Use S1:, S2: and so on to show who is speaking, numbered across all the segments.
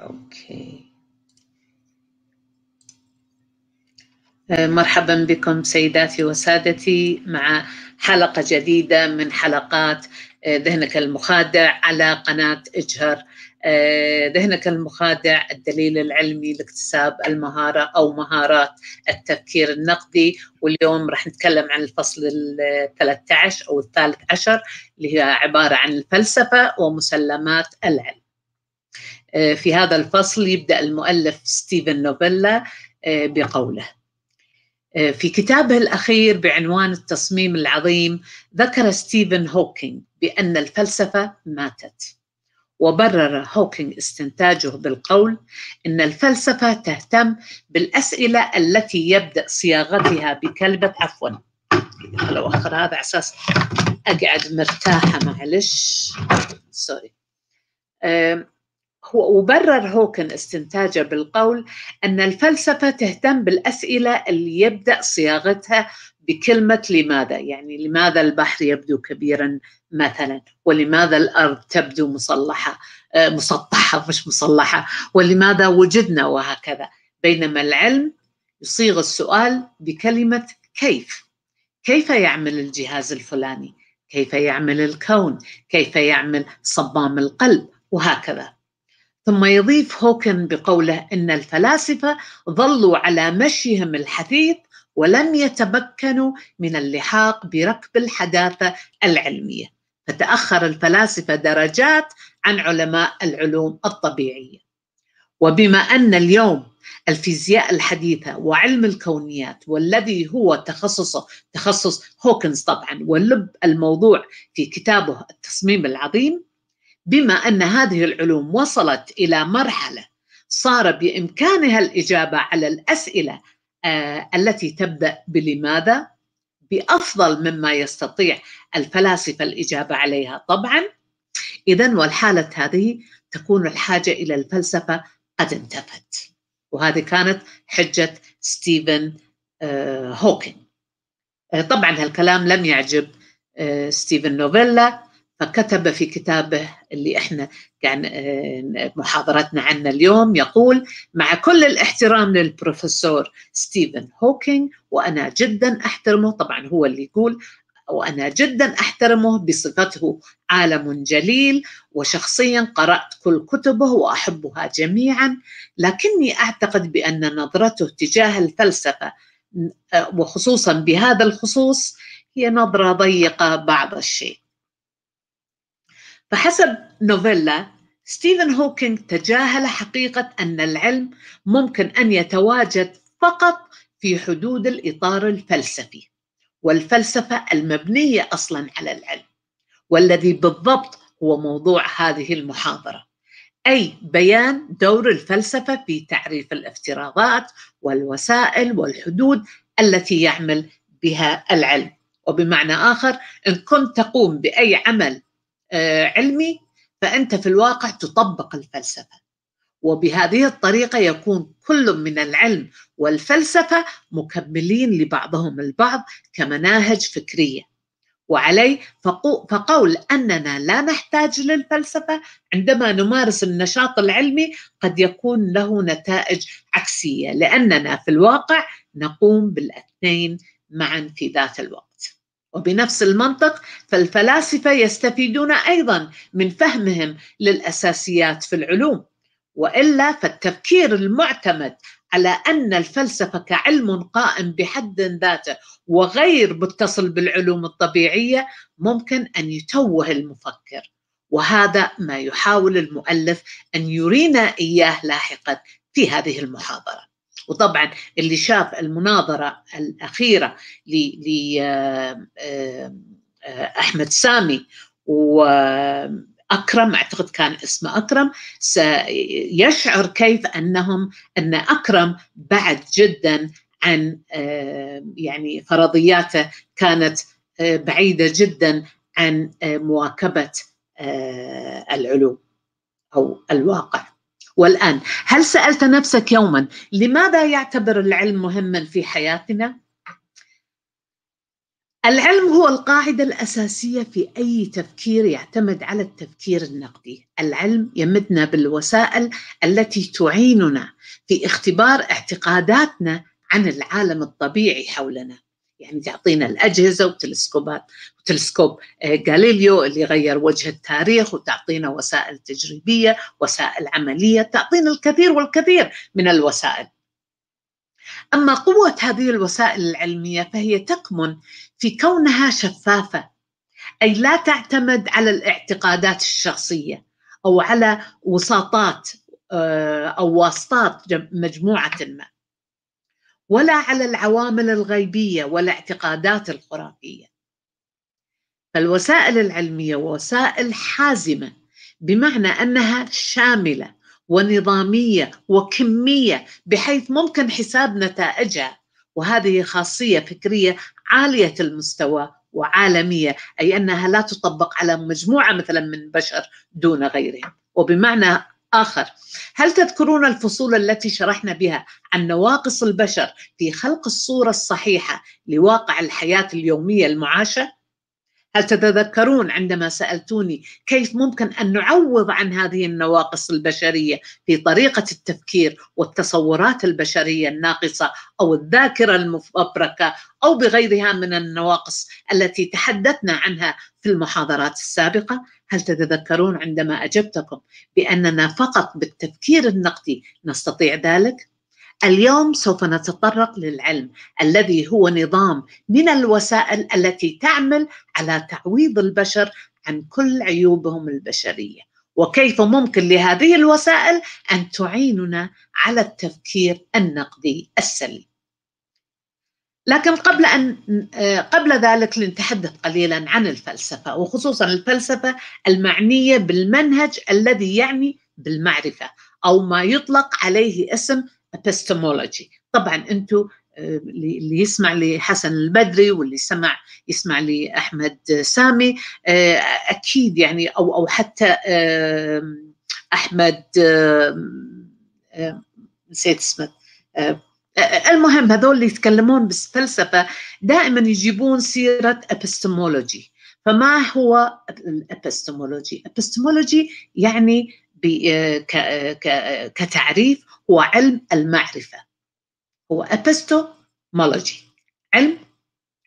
S1: اوكي آه، مرحبا بكم سيداتي وسادتي مع حلقه جديده من حلقات آه، ذهنك المخادع على قناه اجهر آه، ذهنك المخادع الدليل العلمي لاكتساب المهاره او مهارات التفكير النقدي واليوم راح نتكلم عن الفصل ال 13 او الثالث عشر اللي هي عباره عن الفلسفه ومسلمات العلم. آه، في هذا الفصل يبدأ المؤلف ستيفن نوفيلا آه، بقوله آه، في كتابه الأخير بعنوان التصميم العظيم ذكر ستيفن هوكينج بأن الفلسفة ماتت وبرر هوكينج استنتاجه بالقول ان الفلسفه تهتم بالاسئله التي يبدا صياغتها بكلمه عفوا لو اخر هذا على اساس اقعد مرتاحه معلش سوري وبرر هوكن استنتاجه بالقول أن الفلسفة تهتم بالأسئلة اللي يبدأ صياغتها بكلمة لماذا يعني لماذا البحر يبدو كبيرا مثلا ولماذا الأرض تبدو مسلحة آه، مسطحة مش مسلحة ولماذا وجدنا وهكذا بينما العلم يصيغ السؤال بكلمة كيف كيف يعمل الجهاز الفلاني كيف يعمل الكون كيف يعمل صمام القلب وهكذا ثم يضيف هوكن بقوله ان الفلاسفه ظلوا على مشيهم الحثيث ولم يتمكنوا من اللحاق بركب الحداثه العلميه فتاخر الفلاسفه درجات عن علماء العلوم الطبيعيه وبما ان اليوم الفيزياء الحديثه وعلم الكونيات والذي هو تخصصه تخصص هوكنز طبعا ولب الموضوع في كتابه التصميم العظيم بما ان هذه العلوم وصلت الى مرحله صار بامكانها الاجابه على الاسئله آه، التي تبدا بلماذا بافضل مما يستطيع الفلاسفه الاجابه عليها طبعا اذا والحاله هذه تكون الحاجه الى الفلسفه قد انتفت وهذه كانت حجه ستيفن آه، هوكين آه، طبعا هالكلام لم يعجب ستيفن نوفيلا فكتب في كتابه اللي احنا كان آه، محاضرتنا عنه اليوم يقول مع كل الاحترام للبروفيسور ستيفن هوكينج وانا جدا احترمه طبعا هو اللي يقول وانا جدا احترمه بصفته عالم جليل وشخصيا قرات كل كتبه واحبها جميعا لكني اعتقد بان نظرته تجاه الفلسفه آه، وخصوصا بهذا الخصوص هي نظره ضيقه بعض الشيء فحسب نوفيلا ستيفن هوكينج تجاهل حقيقة أن العلم ممكن أن يتواجد فقط في حدود الإطار الفلسفي والفلسفة المبنية أصلا على العلم والذي بالضبط هو موضوع هذه المحاضرة أي بيان دور الفلسفة في تعريف الافتراضات والوسائل والحدود التي يعمل بها العلم وبمعنى آخر إن كنت تقوم بأي عمل آه، علمي فأنت في الواقع تطبق الفلسفة وبهذه الطريقة يكون كل من العلم والفلسفة مكملين لبعضهم البعض كمناهج فكرية وعلي فقول أننا لا نحتاج للفلسفة عندما نمارس النشاط العلمي قد يكون له نتائج عكسية لأننا في الواقع نقوم بالاثنين معا في ذات الوقت وبنفس المنطق فالفلاسفة يستفيدون أيضا من فهمهم للأساسيات في العلوم وإلا فالتفكير المعتمد على أن الفلسفة كعلم قائم بحد ذاته وغير متصل بالعلوم الطبيعية ممكن أن يتوه المفكر وهذا ما يحاول المؤلف أن يرينا إياه لاحقا في هذه المحاضرة وطبعا اللي شاف المناظرة الأخيرة لأحمد آه، آه، سامي واكرم أعتقد كان اسمه أكرم سيشعر كيف أنهم أن أكرم بعد جدا عن آه، يعني فرضياته كانت بعيدة جدا عن مواكبة العلوم أو الواقع والآن هل سألت نفسك يوما لماذا يعتبر العلم مهما في حياتنا؟ العلم هو القاعدة الأساسية في أي تفكير يعتمد على التفكير النقدي. العلم يمدنا بالوسائل التي تعيننا في اختبار اعتقاداتنا عن العالم الطبيعي حولنا. يعني تعطينا الأجهزة وتلسكوبات وتلسكوب آه، غاليليو اللي غير وجه التاريخ وتعطينا وسائل تجريبية وسائل عملية تعطينا الكثير والكثير من الوسائل أما قوة هذه الوسائل العلمية فهي تكمن في كونها شفافة أي لا تعتمد على الاعتقادات الشخصية أو على وساطات آه، أو واسطات مجموعة ما ولا على العوامل الغيبيه والاعتقادات الخرافيه فالوسائل العلميه وسائل حازمه بمعنى انها شامله ونظاميه وكميه بحيث ممكن حساب نتائجها وهذه خاصيه فكريه عاليه المستوى وعالميه اي انها لا تطبق على مجموعه مثلا من بشر دون غيرهم وبمعنى آخر هل تذكرون الفصول التي شرحنا بها عن نواقص البشر في خلق الصورة الصحيحة لواقع الحياة اليومية المعاشة؟ هل تتذكرون عندما سألتوني كيف ممكن أن نعوض عن هذه النواقص البشرية في طريقة التفكير والتصورات البشرية الناقصة أو الذاكرة المفبركة أو بغيرها من النواقص التي تحدثنا عنها في المحاضرات السابقة؟ هل تتذكرون عندما اجبتكم باننا فقط بالتفكير النقدي نستطيع ذلك اليوم سوف نتطرق للعلم الذي هو نظام من الوسائل التي تعمل على تعويض البشر عن كل عيوبهم البشريه وكيف ممكن لهذه الوسائل ان تعيننا على التفكير النقدي السليم لكن قبل أن آه، قبل ذلك لنتحدث قليلا عن الفلسفة وخصوصا الفلسفة المعنية بالمنهج الذي يعني بالمعرفة أو ما يطلق عليه اسم epistemology طبعا أنتم آه، اللي يسمع لحسن البدري واللي سمع يسمع لأحمد سامي آه، أكيد يعني أو أو حتى أحمد نسيت اسمه المهم هذول اللي يتكلمون بالفلسفة دائما يجيبون سيرة epistemology فما هو epistemology epistemology يعني كتعريف هو علم المعرفة هو epistemology علم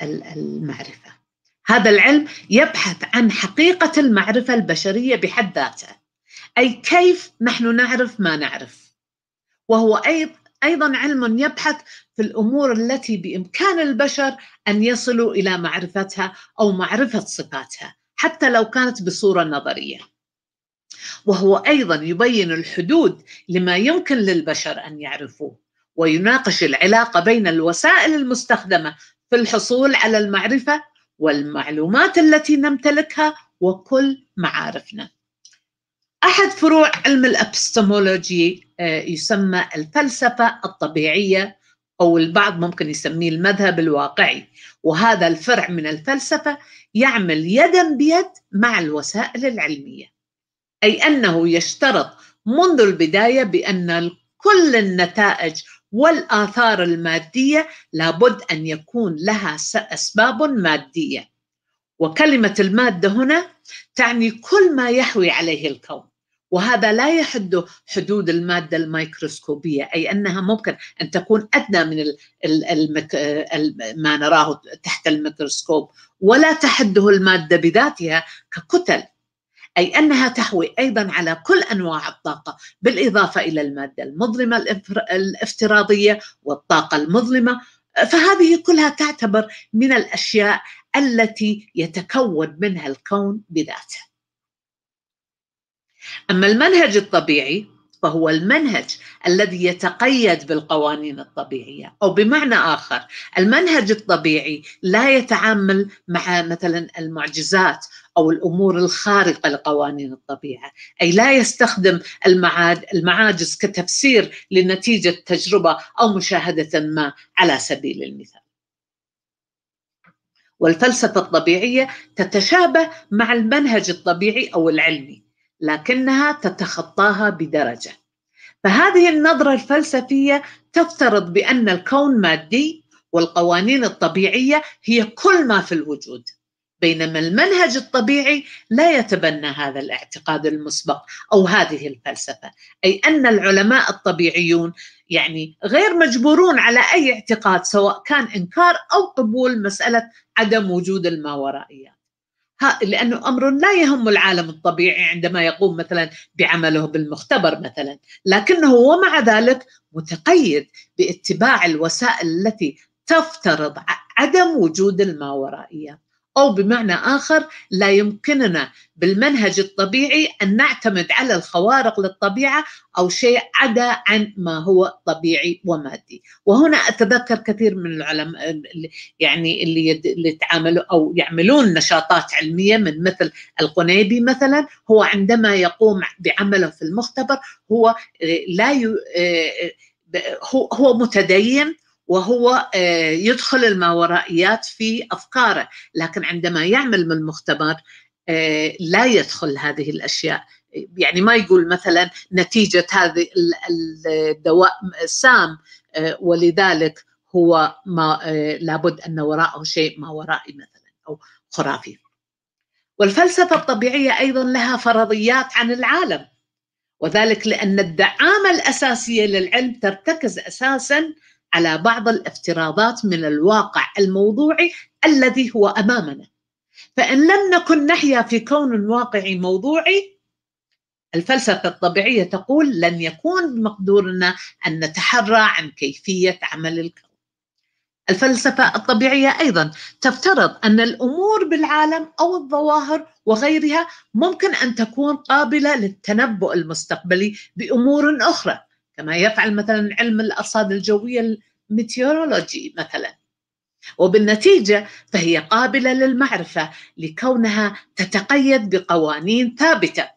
S1: المعرفة هذا العلم يبحث عن حقيقة المعرفة البشرية بحد ذاته أي كيف نحن نعرف ما نعرف وهو أيضا ايضا علم يبحث في الامور التي بامكان البشر ان يصلوا الى معرفتها او معرفه صفاتها حتى لو كانت بصوره نظريه وهو ايضا يبين الحدود لما يمكن للبشر ان يعرفوه ويناقش العلاقه بين الوسائل المستخدمه في الحصول على المعرفه والمعلومات التي نمتلكها وكل معارفنا احد فروع علم الابستمولوجي آه، يسمى الفلسفه الطبيعيه او البعض ممكن يسميه المذهب الواقعي وهذا الفرع من الفلسفه يعمل يدا بيد مع الوسائل العلميه اي انه يشترط منذ البدايه بان كل النتائج والاثار الماديه لابد ان يكون لها اسباب ماديه وكلمه الماده هنا تعني كل ما يحوي عليه الكون وهذا لا يحد حدود المادة الميكروسكوبية أي أنها ممكن أن تكون أدنى من ما نراه تحت الميكروسكوب ولا تحده المادة بذاتها ككتل أي أنها تحوي أيضا على كل أنواع الطاقة بالإضافة إلى المادة المظلمة الافتراضية والطاقة المظلمة فهذه كلها تعتبر من الأشياء التي يتكون منها الكون بذاته اما المنهج الطبيعي فهو المنهج الذي يتقيد بالقوانين الطبيعيه او بمعنى اخر المنهج الطبيعي لا يتعامل مع مثلا المعجزات او الامور الخارقه لقوانين الطبيعه، اي لا يستخدم المعاجز كتفسير لنتيجه تجربه او مشاهده ما على سبيل المثال. والفلسفه الطبيعيه تتشابه مع المنهج الطبيعي او العلمي، لكنها تتخطاها بدرجه فهذه النظره الفلسفيه تفترض بان الكون مادي والقوانين الطبيعيه هي كل ما في الوجود بينما المنهج الطبيعي لا يتبنى هذا الاعتقاد المسبق او هذه الفلسفه اي ان العلماء الطبيعيون يعني غير مجبورون على اي اعتقاد سواء كان انكار او قبول مساله عدم وجود الماورائيات لأنه أمر لا يهم العالم الطبيعي عندما يقوم مثلا بعمله بالمختبر مثلا لكنه ومع ذلك متقيد باتباع الوسائل التي تفترض عدم وجود الماورائية أو بمعنى آخر لا يمكننا بالمنهج الطبيعي أن نعتمد على الخوارق للطبيعة أو شيء عدا عن ما هو طبيعي ومادي وهنا أتذكر كثير من العلماء يعني اللي, يد... اللي يتعاملوا أو يعملون نشاطات علمية من مثل القنيبي مثلا هو عندما يقوم بعمله في المختبر هو لا ي... آه، آه، هو متدين وهو آه، يدخل الماورائيات في افكاره لكن عندما يعمل من المختبر آه، لا يدخل هذه الاشياء يعني ما يقول مثلا نتيجه هذا الدواء سام آه، ولذلك هو ما لابد ان وراءه شيء ما ورائي مثلا او خرافي والفلسفه الطبيعيه ايضا لها فرضيات عن العالم وذلك لان الدعامه الاساسيه للعلم ترتكز اساسا على بعض الافتراضات من الواقع الموضوعي الذي هو امامنا فان لم نكن نحيا في كون واقعي موضوعي الفلسفه الطبيعيه تقول لن يكون بمقدورنا ان نتحرى عن كيفيه عمل الكون الفلسفه الطبيعيه ايضا تفترض ان الامور بالعالم او الظواهر وغيرها ممكن ان تكون قابله للتنبؤ المستقبلي بامور اخرى كما يفعل مثلا علم الأرصاد الجوية الميتيورولوجي مثلا وبالنتيجة فهي قابلة للمعرفة لكونها تتقيد بقوانين ثابتة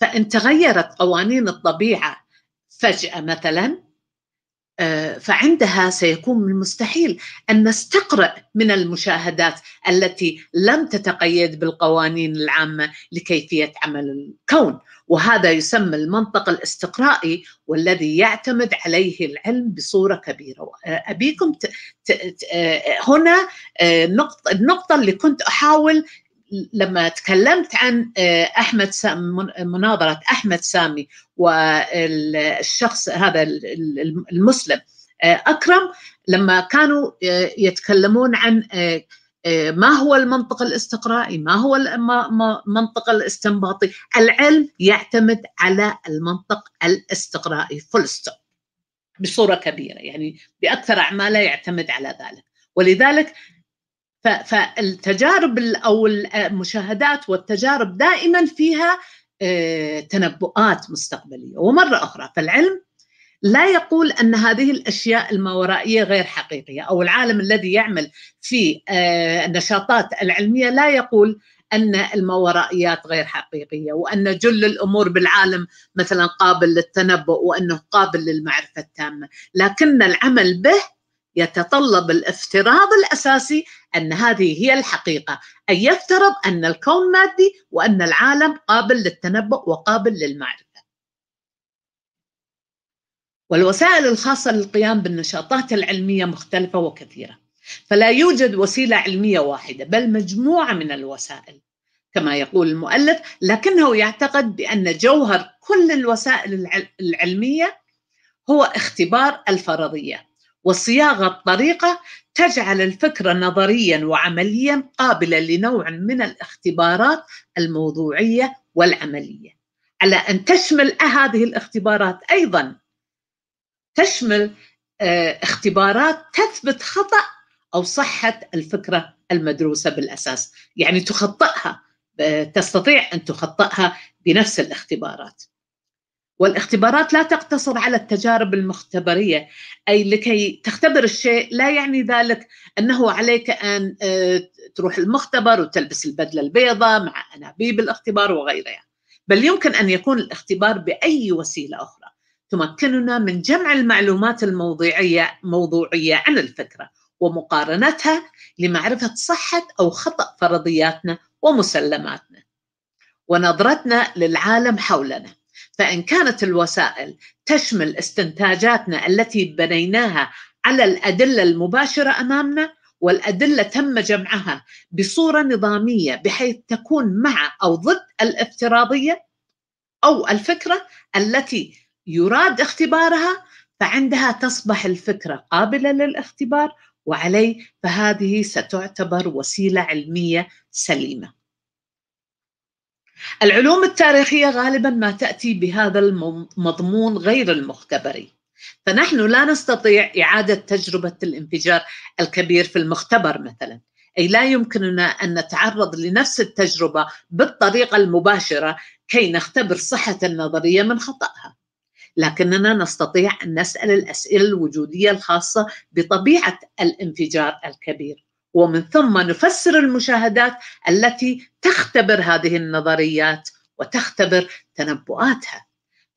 S1: فإن تغيرت قوانين الطبيعة فجأة مثلا آه، فعندها سيكون من المستحيل ان نستقرأ من المشاهدات التي لم تتقيد بالقوانين العامه لكيفيه عمل الكون، وهذا يسمى المنطق الاستقرائي والذي يعتمد عليه العلم بصوره كبيره، ابيكم ت... ت... ت... آه، هنا آه، النقطه اللي كنت احاول لما تكلمت عن آه، احمد سامي مناظره احمد سامي والشخص هذا المسلم آه، اكرم لما كانوا آه، يتكلمون عن ما هو المنطق الاستقرائي ما هو المنطق الاستنباطي العلم يعتمد على المنطق الاستقرائي فول ستوب بصوره كبيره يعني باكثر اعماله يعتمد على ذلك ولذلك فالتجارب او المشاهدات والتجارب دائما فيها آه، تنبؤات مستقبليه ومره اخرى فالعلم لا يقول ان هذه الاشياء الماورائيه غير حقيقيه او العالم الذي يعمل في آه، النشاطات العلميه لا يقول ان الماورائيات غير حقيقيه وان جل الامور بالعالم مثلا قابل للتنبؤ وانه قابل للمعرفه التامه لكن العمل به يتطلب الافتراض الاساسي ان هذه هي الحقيقه، ان يفترض ان الكون مادي وان العالم قابل للتنبؤ وقابل للمعرفه. والوسائل الخاصه للقيام بالنشاطات العلميه مختلفه وكثيره، فلا يوجد وسيله علميه واحده بل مجموعه من الوسائل. كما يقول المؤلف لكنه يعتقد بان جوهر كل الوسائل العلميه هو اختبار الفرضيه وصياغه طريقه تجعل الفكره نظريا وعمليا قابله لنوع من الاختبارات الموضوعيه والعمليه على ان تشمل هذه الاختبارات ايضا تشمل آه، اختبارات تثبت خطا او صحه الفكره المدروسه بالاساس يعني تخطئها آه، تستطيع ان تخطئها بنفس الاختبارات والاختبارات لا تقتصر على التجارب المختبرية أي لكي تختبر الشيء لا يعني ذلك أنه عليك أن آه، تروح المختبر وتلبس البدلة البيضاء مع أنابيب الاختبار وغيرها بل يمكن أن يكون الاختبار بأي وسيلة أخرى تمكننا من جمع المعلومات الموضوعية موضوعية عن الفكرة ومقارنتها لمعرفة صحة أو خطأ فرضياتنا ومسلماتنا ونظرتنا للعالم حولنا فإن كانت الوسائل تشمل استنتاجاتنا التي بنيناها على الأدلة المباشرة أمامنا والأدلة تم جمعها بصورة نظامية بحيث تكون مع أو ضد الافتراضية أو الفكرة التي يراد اختبارها فعندها تصبح الفكرة قابلة للاختبار وعليه فهذه ستعتبر وسيلة علمية سليمة العلوم التاريخية غالبا ما تأتي بهذا المضمون غير المختبري فنحن لا نستطيع إعادة تجربة الانفجار الكبير في المختبر مثلا أي لا يمكننا أن نتعرض لنفس التجربة بالطريقة المباشرة كي نختبر صحة النظرية من خطأها لكننا نستطيع أن نسأل الأسئلة الوجودية الخاصة بطبيعة الانفجار الكبير ومن ثم نفسر المشاهدات التي تختبر هذه النظريات وتختبر تنبؤاتها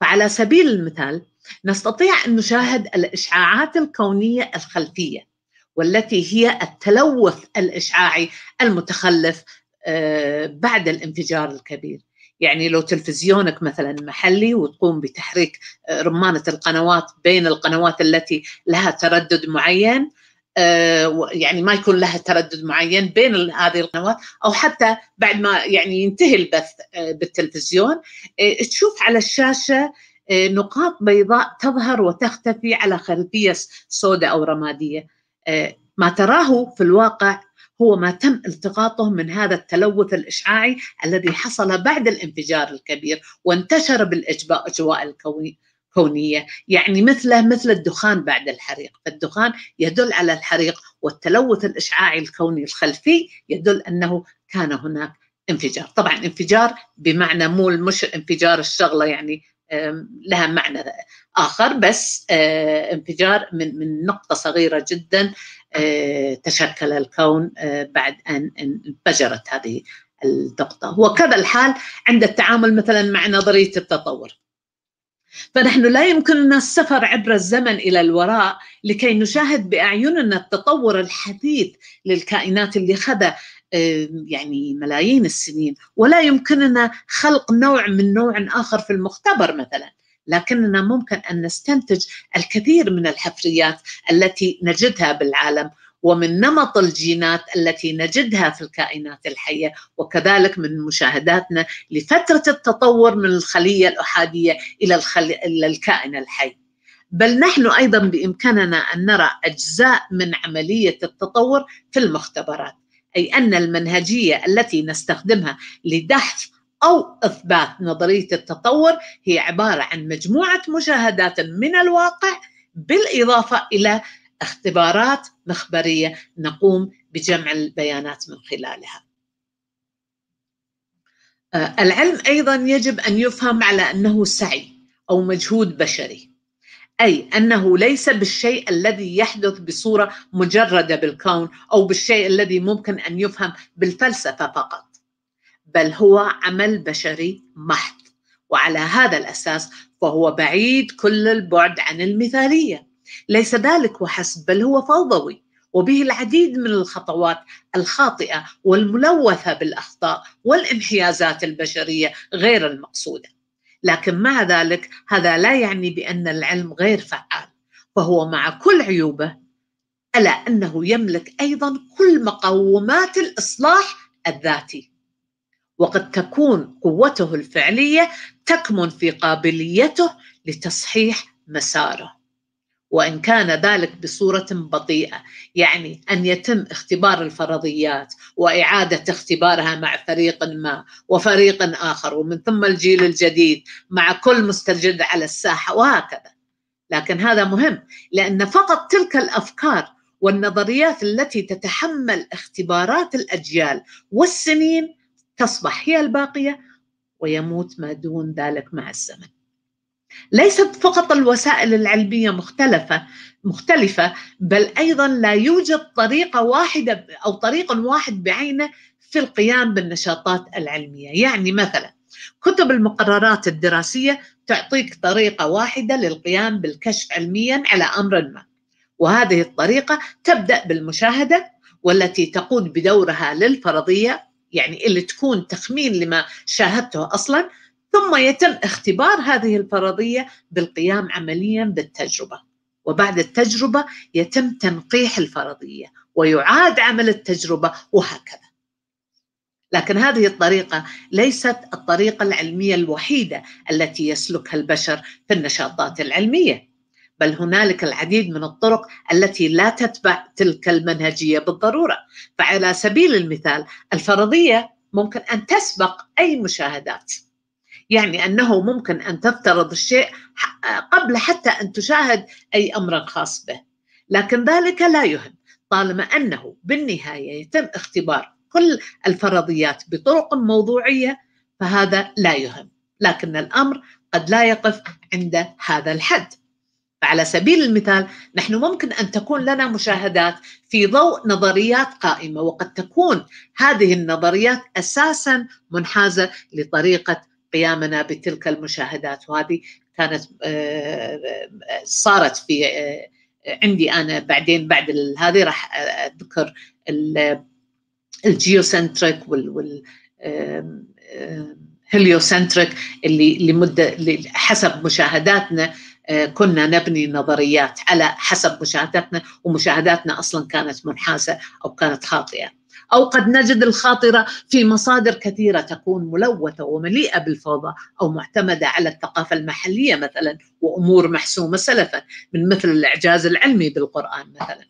S1: فعلى سبيل المثال نستطيع ان نشاهد الاشعاعات الكونيه الخلفيه والتي هي التلوث الاشعاعي المتخلف آه، بعد الانفجار الكبير يعني لو تلفزيونك مثلا محلي وتقوم بتحريك آه، رمانه القنوات بين القنوات التي لها تردد معين آه، يعني ما يكون لها تردد معين بين هذه القنوات او حتى بعد ما يعني ينتهي البث آه، بالتلفزيون آه، تشوف على الشاشه نقاط بيضاء تظهر وتختفي على خلفيه سوداء او رماديه ما تراه في الواقع هو ما تم التقاطه من هذا التلوث الاشعاعي الذي حصل بعد الانفجار الكبير وانتشر بالاجواء الكونيه كونية يعني مثله مثل الدخان بعد الحريق فالدخان يدل على الحريق والتلوث الإشعاعي الكوني الخلفي يدل أنه كان هناك انفجار طبعا انفجار بمعنى مو مش انفجار الشغلة يعني لها معنى آخر بس انفجار من, من نقطة صغيرة جدا تشكل الكون بعد أن انفجرت هذه النقطة وكذا الحال عند التعامل مثلا مع نظرية التطور فنحن لا يمكننا السفر عبر الزمن الى الوراء لكي نشاهد باعيننا التطور الحديث للكائنات اللي خذا يعني ملايين السنين ولا يمكننا خلق نوع من نوع اخر في المختبر مثلا لكننا ممكن ان نستنتج الكثير من الحفريات التي نجدها بالعالم ومن نمط الجينات التي نجدها في الكائنات الحيه وكذلك من مشاهداتنا لفتره التطور من الخليه الاحاديه الى الى الكائن الحي. بل نحن ايضا بامكاننا ان نرى اجزاء من عمليه التطور في المختبرات، اي ان المنهجيه التي نستخدمها لدحض أو إثبات نظرية التطور هي عبارة عن مجموعة مشاهدات من الواقع بالإضافة إلى اختبارات مخبريه نقوم بجمع البيانات من خلالها. آه، العلم ايضا يجب ان يفهم على انه سعي او مجهود بشري. اي انه ليس بالشيء الذي يحدث بصوره مجرده بالكون او بالشيء الذي ممكن ان يفهم بالفلسفه فقط. بل هو عمل بشري محض وعلى هذا الاساس فهو بعيد كل البعد عن المثاليه ليس ذلك وحسب بل هو فوضوي وبه العديد من الخطوات الخاطئه والملوثه بالاخطاء والانحيازات البشريه غير المقصوده لكن مع ذلك هذا لا يعني بان العلم غير فعال فهو مع كل عيوبه الا انه يملك ايضا كل مقومات الاصلاح الذاتي وقد تكون قوته الفعليه تكمن في قابليته لتصحيح مساره وإن كان ذلك بصورة بطيئة يعني أن يتم اختبار الفرضيات وإعادة اختبارها مع فريق ما وفريق آخر ومن ثم الجيل الجديد مع كل مستجد على الساحة وهكذا لكن هذا مهم لأن فقط تلك الأفكار والنظريات التي تتحمل اختبارات الأجيال والسنين تصبح هي الباقية ويموت ما دون ذلك مع الزمن ليست فقط الوسائل العلميه مختلفه مختلفه بل ايضا لا يوجد طريقه واحده او طريق واحد بعينه في القيام بالنشاطات العلميه، يعني مثلا كتب المقررات الدراسيه تعطيك طريقه واحده للقيام بالكشف علميا على امر ما. وهذه الطريقه تبدا بالمشاهده والتي تقود بدورها للفرضيه يعني اللي تكون تخمين لما شاهدته اصلا ثم يتم اختبار هذه الفرضيه بالقيام عمليا بالتجربه وبعد التجربه يتم تنقيح الفرضيه ويعاد عمل التجربه وهكذا لكن هذه الطريقه ليست الطريقه العلميه الوحيده التي يسلكها البشر في النشاطات العلميه بل هنالك العديد من الطرق التي لا تتبع تلك المنهجيه بالضروره فعلى سبيل المثال الفرضيه ممكن ان تسبق اي مشاهدات يعني انه ممكن ان تفترض الشيء قبل حتى ان تشاهد اي امر خاص به لكن ذلك لا يهم طالما انه بالنهايه يتم اختبار كل الفرضيات بطرق موضوعيه فهذا لا يهم لكن الامر قد لا يقف عند هذا الحد فعلى سبيل المثال نحن ممكن ان تكون لنا مشاهدات في ضوء نظريات قائمه وقد تكون هذه النظريات اساسا منحازه لطريقه قيامنا بتلك المشاهدات وهذه كانت آه، صارت في آه، عندي انا بعدين بعد هذه راح اذكر الجيوسنتريك وال هليوسنتريك اللي لمده حسب مشاهداتنا آه، كنا نبني نظريات على حسب مشاهداتنا ومشاهداتنا اصلا كانت منحازه او كانت خاطئه أو قد نجد الخاطرة في مصادر كثيرة تكون ملوثة ومليئة بالفوضى أو معتمدة على الثقافة المحلية مثلا وأمور محسومة سلفا من مثل الإعجاز العلمي بالقرآن مثلا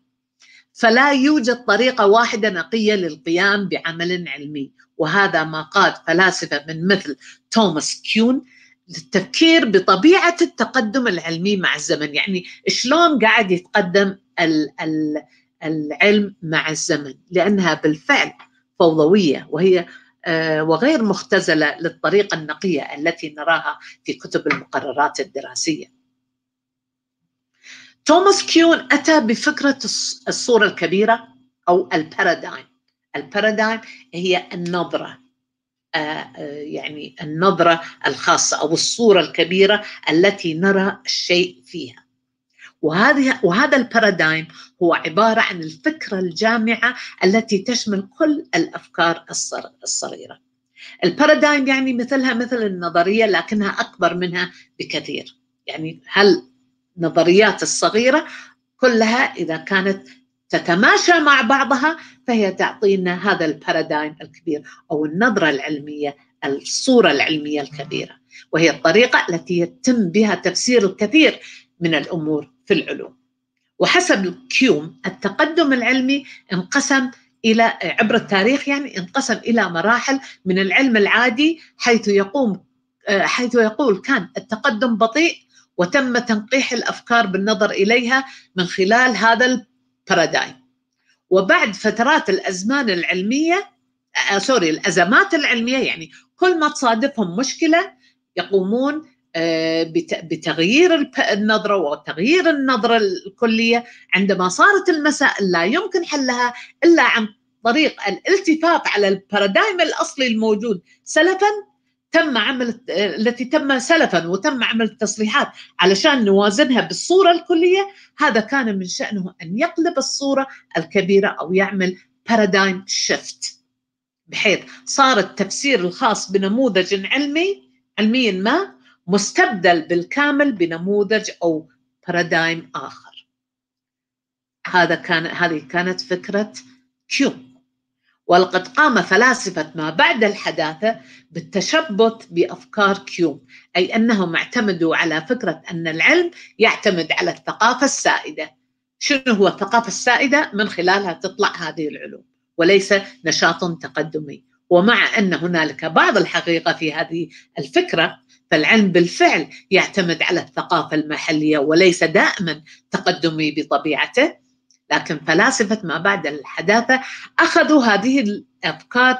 S1: فلا يوجد طريقة واحدة نقية للقيام بعمل علمي وهذا ما قاد فلاسفة من مثل توماس كيون للتفكير بطبيعة التقدم العلمي مع الزمن يعني شلون قاعد يتقدم الـ الـ العلم مع الزمن لأنها بالفعل فوضوية وهي آه، وغير مختزلة للطريقة النقية التي نراها في كتب المقررات الدراسية توماس كيون أتى بفكرة الصورة الكبيرة أو البارادايم البارادايم هي النظرة آه، آه، يعني النظرة الخاصة أو الصورة الكبيرة التي نرى الشيء فيها وهذه وهذا البارادايم هو عباره عن الفكره الجامعه التي تشمل كل الافكار الصغيره. البارادايم يعني مثلها مثل النظريه لكنها اكبر منها بكثير. يعني هل النظريات الصغيره كلها اذا كانت تتماشى مع بعضها فهي تعطينا هذا البارادايم الكبير او النظره العلميه الصوره العلميه الكبيره وهي الطريقه التي يتم بها تفسير الكثير من الأمور في العلوم وحسب كيوم التقدم العلمي انقسم إلى عبر التاريخ يعني انقسم إلى مراحل من العلم العادي حيث يقوم آه، حيث يقول كان التقدم بطيء وتم تنقيح الافكار بالنظر اليها من خلال هذا البارادايم وبعد فترات الازمان العلميه سوري آه، الازمات العلميه يعني كل ما تصادفهم مشكله يقومون آه، بتغيير النظرة وتغيير النظرة الكلية عندما صارت المسائل لا يمكن حلها إلا عن طريق الالتفاف على البارادايم الأصلي الموجود سلفا تم عمل التي تم سلفا وتم عمل التصليحات علشان نوازنها بالصوره الكليه هذا كان من شانه ان يقلب الصوره الكبيره او يعمل بارادايم شيفت بحيث صار التفسير الخاص بنموذج علمي علميا ما مستبدل بالكامل بنموذج أو بارادايم آخر هذا كان هذه كانت فكرة كيو ولقد قام فلاسفة ما بعد الحداثة بالتشبث بأفكار كيوم أي أنهم اعتمدوا على فكرة أن العلم يعتمد على الثقافة السائدة شنو هو الثقافة السائدة من خلالها تطلع هذه العلوم وليس نشاط تقدمي ومع أن هنالك بعض الحقيقة في هذه الفكرة فالعلم بالفعل يعتمد على الثقافة المحلية وليس دائما تقدمي بطبيعته لكن فلاسفة ما بعد الحداثة أخذوا هذه الأفكار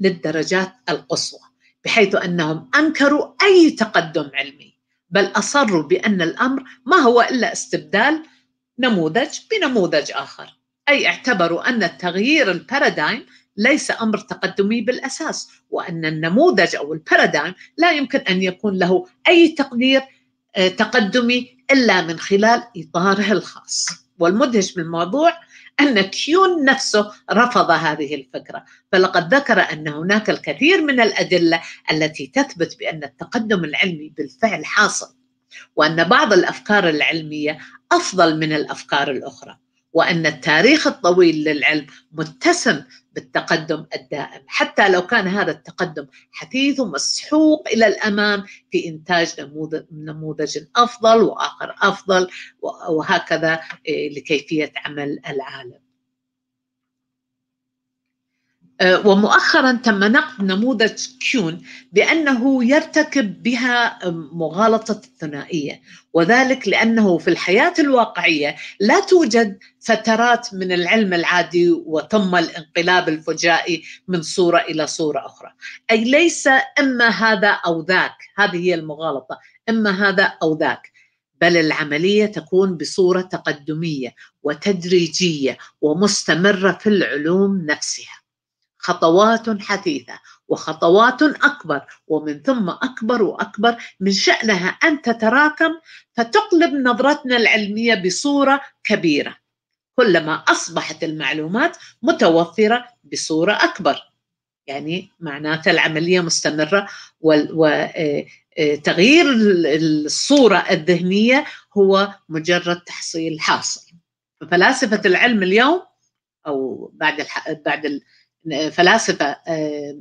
S1: للدرجات القصوى بحيث أنهم أنكروا أي تقدم علمي بل أصروا بأن الأمر ما هو إلا استبدال نموذج بنموذج آخر أي اعتبروا أن التغيير البارادايم ليس امر تقدمي بالاساس وان النموذج او البارادايم لا يمكن ان يكون له اي تقدير آه، تقدمي الا من خلال اطاره الخاص والمدهش بالموضوع أن كيون نفسه رفض هذه الفكرة فلقد ذكر أن هناك الكثير من الأدلة التي تثبت بأن التقدم العلمي بالفعل حاصل وأن بعض الأفكار العلمية أفضل من الأفكار الأخرى وأن التاريخ الطويل للعلم متسم بالتقدم الدائم حتى لو كان هذا التقدم حثيث ومسحوق إلى الأمام في إنتاج نموذج أفضل وآخر أفضل وهكذا إيه، لكيفية عمل العالم آه، ومؤخرا تم نقد نموذج كيون بانه يرتكب بها مغالطه الثنائيه وذلك لانه في الحياه الواقعيه لا توجد فترات من العلم العادي وتم الانقلاب الفجائي من صوره الى صوره اخرى اي ليس اما هذا او ذاك هذه هي المغالطه اما هذا او ذاك بل العمليه تكون بصوره تقدميه وتدريجيه ومستمره في العلوم نفسها خطوات حثيثة وخطوات أكبر ومن ثم أكبر وأكبر من شأنها أن تتراكم فتقلب نظرتنا العلمية بصورة كبيرة كلما أصبحت المعلومات متوفرة بصورة أكبر يعني معناتها العملية مستمرة وتغيير آه، آه، الصورة الذهنية هو مجرد تحصيل حاصل ففلاسفة العلم اليوم أو بعد بعد فلاسفه آه،